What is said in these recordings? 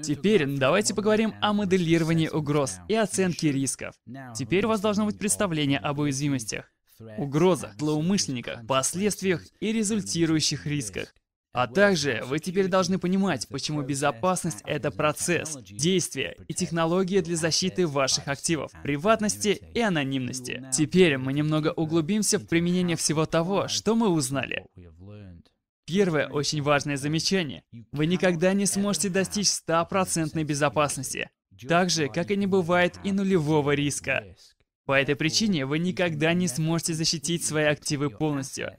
Теперь давайте поговорим о моделировании угроз и оценке рисков. Теперь у вас должно быть представление об уязвимостях, угрозах, злоумышленниках, последствиях и результирующих рисках. А также вы теперь должны понимать, почему безопасность — это процесс, действие и технология для защиты ваших активов, приватности и анонимности. Теперь мы немного углубимся в применение всего того, что мы узнали. Первое очень важное замечание. Вы никогда не сможете достичь стопроцентной безопасности, так же, как и не бывает и нулевого риска. По этой причине вы никогда не сможете защитить свои активы полностью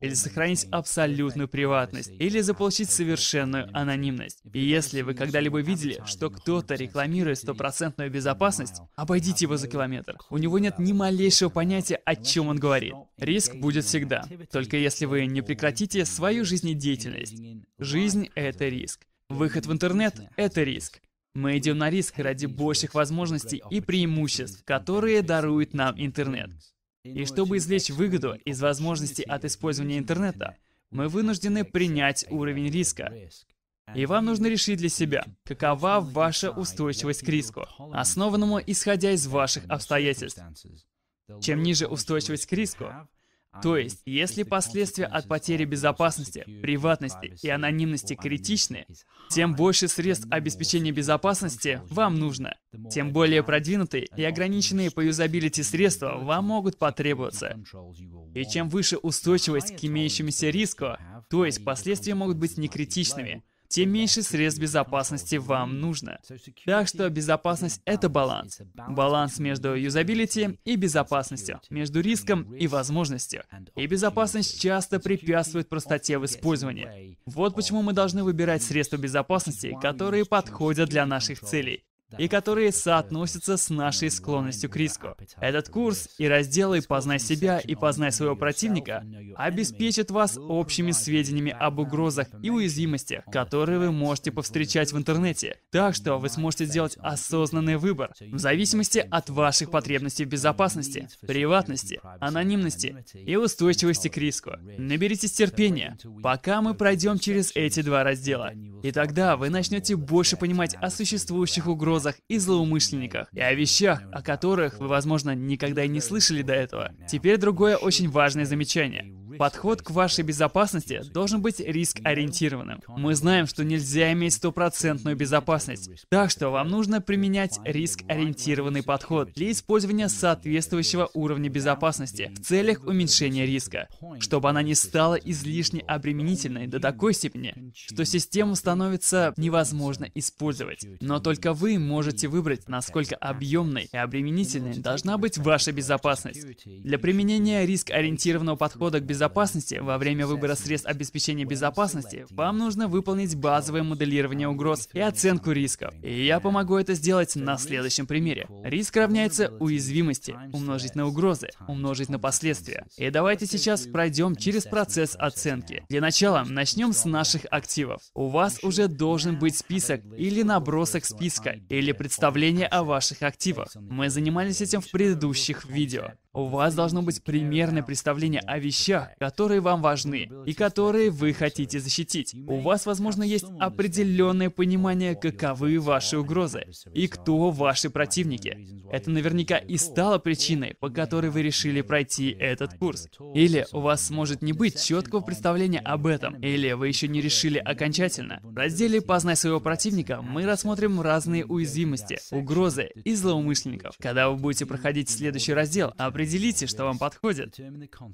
или сохранить абсолютную приватность, или заполучить совершенную анонимность. И если вы когда-либо видели, что кто-то рекламирует стопроцентную безопасность, обойдите его за километр. У него нет ни малейшего понятия, о чем он говорит. Риск будет всегда, только если вы не прекратите свою жизнедеятельность. Жизнь — это риск. Выход в интернет — это риск. Мы идем на риск ради больших возможностей и преимуществ, которые дарует нам интернет. И чтобы извлечь выгоду из возможности от использования интернета, мы вынуждены принять уровень риска. И вам нужно решить для себя, какова ваша устойчивость к риску, основанному исходя из ваших обстоятельств. Чем ниже устойчивость к риску, а то есть, если последствия от потери безопасности, приватности и анонимности критичны, тем больше средств обеспечения безопасности вам нужно. Тем более продвинутые и ограниченные по юзабилити средства вам могут потребоваться. И чем выше устойчивость к имеющемуся риску, то есть последствия могут быть некритичными, тем меньше средств безопасности вам нужно. Так что безопасность — это баланс. Баланс между юзабилити и безопасностью, между риском и возможностью. И безопасность часто препятствует простоте в использовании. Вот почему мы должны выбирать средства безопасности, которые подходят для наших целей и которые соотносятся с нашей склонностью к риску. Этот курс и разделы «Познай себя» и «Познай своего противника» обеспечат вас общими сведениями об угрозах и уязвимостях, которые вы можете повстречать в интернете, так что вы сможете сделать осознанный выбор в зависимости от ваших потребностей в безопасности, приватности, анонимности и устойчивости к риску. Наберитесь терпения, пока мы пройдем через эти два раздела, и тогда вы начнете больше понимать о существующих угрозах угрозах и злоумышленниках, и о вещах, о которых вы, возможно, никогда и не слышали до этого. Теперь другое очень важное замечание. Подход к вашей безопасности должен быть риск-ориентированным. Мы знаем, что нельзя иметь стопроцентную безопасность, так что вам нужно применять риск-ориентированный подход для использования соответствующего уровня безопасности в целях уменьшения риска, чтобы она не стала излишне обременительной до такой степени, что систему становится невозможно использовать. Но только вы можете выбрать, насколько объемной и обременительной должна быть ваша безопасность. Для применения риск-ориентированного подхода к безопасности безопасности, во время выбора средств обеспечения безопасности, вам нужно выполнить базовое моделирование угроз и оценку рисков. И я помогу это сделать на следующем примере. Риск равняется уязвимости, умножить на угрозы, умножить на последствия. И давайте сейчас пройдем через процесс оценки. Для начала начнем с наших активов. У вас уже должен быть список или набросок списка, или представление о ваших активах. Мы занимались этим в предыдущих видео. У вас должно быть примерное представление о вещах, которые вам важны и которые вы хотите защитить. У вас, возможно, есть определенное понимание, каковы ваши угрозы и кто ваши противники. Это наверняка и стало причиной, по которой вы решили пройти этот курс. Или у вас может не быть четкого представления об этом, или вы еще не решили окончательно. В разделе «Познай своего противника» мы рассмотрим разные уязвимости, угрозы и злоумышленников. Когда вы будете проходить следующий раздел, определите, а Определите, что вам подходит.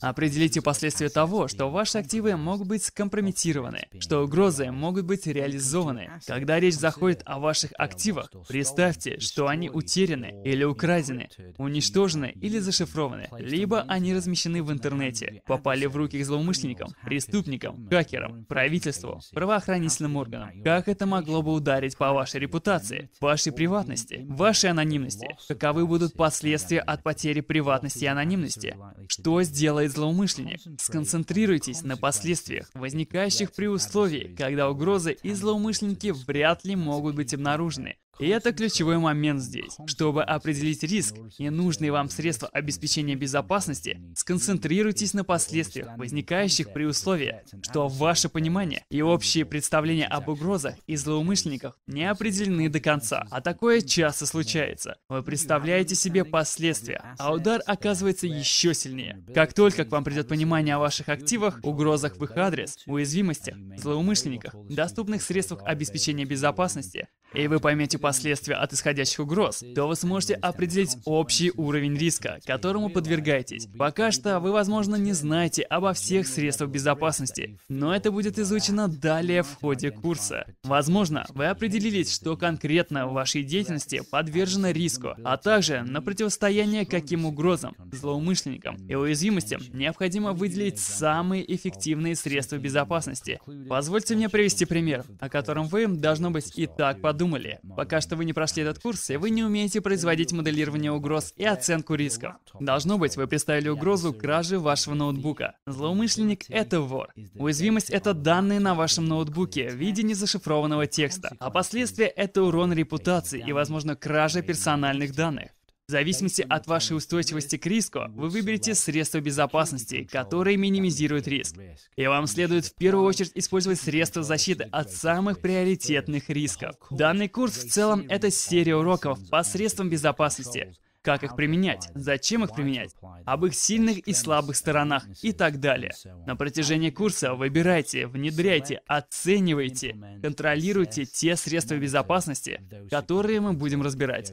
Определите последствия того, что ваши активы могут быть скомпрометированы, что угрозы могут быть реализованы. Когда речь заходит о ваших активах, представьте, что они утеряны или украдены, уничтожены или зашифрованы, либо они размещены в интернете, попали в руки к злоумышленникам, преступникам, хакерам, правительству, правоохранительным органам. Как это могло бы ударить по вашей репутации, вашей приватности, вашей анонимности? Каковы будут последствия от потери приватности и анонимности. Что сделает злоумышленник? Сконцентрируйтесь на последствиях, возникающих при условии, когда угрозы и злоумышленники вряд ли могут быть обнаружены. И это ключевой момент здесь. Чтобы определить риск и нужные вам средства обеспечения безопасности, сконцентрируйтесь на последствиях, возникающих при условии, что ваше понимание и общее представление об угрозах и злоумышленниках не определены до конца. А такое часто случается. Вы представляете себе последствия, а удар оказывается еще сильнее. Как только к вам придет понимание о ваших активах, угрозах в их адрес, уязвимостях, злоумышленниках, доступных средствах обеспечения безопасности, и вы поймете последствия от исходящих угроз, то вы сможете определить общий уровень риска, которому подвергаетесь. Пока что вы, возможно, не знаете обо всех средствах безопасности, но это будет изучено далее в ходе курса. Возможно, вы определились, что конкретно в вашей деятельности подвержено риску, а также на противостояние каким угрозам, злоумышленникам и уязвимостям необходимо выделить самые эффективные средства безопасности. Позвольте мне привести пример, о котором вы, должно быть, и так подумали. Пока Пока что вы не прошли этот курс, и вы не умеете производить моделирование угроз и оценку рисков. Должно быть, вы представили угрозу кражи вашего ноутбука. Злоумышленник — это вор. Уязвимость — это данные на вашем ноутбуке в виде незашифрованного текста, а последствия — это урон репутации и, возможно, кража персональных данных. В зависимости от вашей устойчивости к риску, вы выберете средства безопасности, которые минимизируют риск. И вам следует в первую очередь использовать средства защиты от самых приоритетных рисков. Данный курс в целом это серия уроков по средствам безопасности, как их применять, зачем их применять, об их сильных и слабых сторонах и так далее. На протяжении курса выбирайте, внедряйте, оценивайте, контролируйте те средства безопасности, которые мы будем разбирать.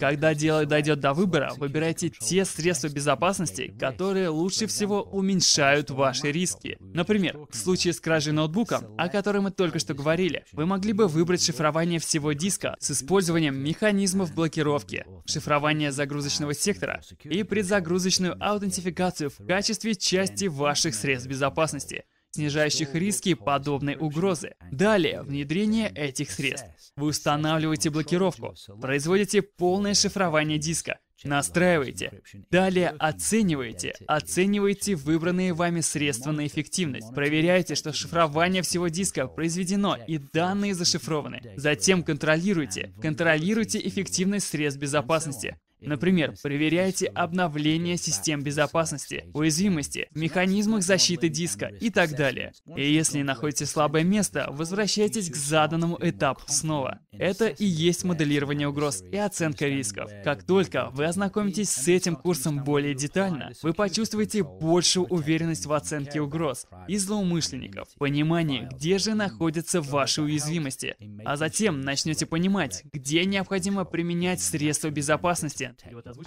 Когда дело дойдет до выбора, выбирайте те средства безопасности, которые лучше всего уменьшают ваши риски. Например, в случае с кражей ноутбука, о которой мы только что говорили, вы могли бы выбрать шифрование всего диска с использованием механизмов блокировки, шифрование загрузочного сектора и предзагрузочную аутентификацию в качестве части ваших средств безопасности снижающих риски подобной угрозы. Далее, внедрение этих средств. Вы устанавливаете блокировку, производите полное шифрование диска, Настраиваете. Далее оцениваете. Оцениваете выбранные вами средства на эффективность. Проверяете, что шифрование всего диска произведено и данные зашифрованы. Затем контролируйте. Контролируйте эффективность средств безопасности. Например, проверяйте обновление систем безопасности, уязвимости, механизмах защиты диска и так далее. И если находите слабое место, возвращайтесь к заданному этапу снова. Это и есть моделирование угроз и оценка рисков. Как только вы ознакомитесь с этим курсом более детально, вы почувствуете большую уверенность в оценке угроз и злоумышленников, понимание, где же находятся ваши уязвимости, а затем начнете понимать, где необходимо применять средства безопасности Content.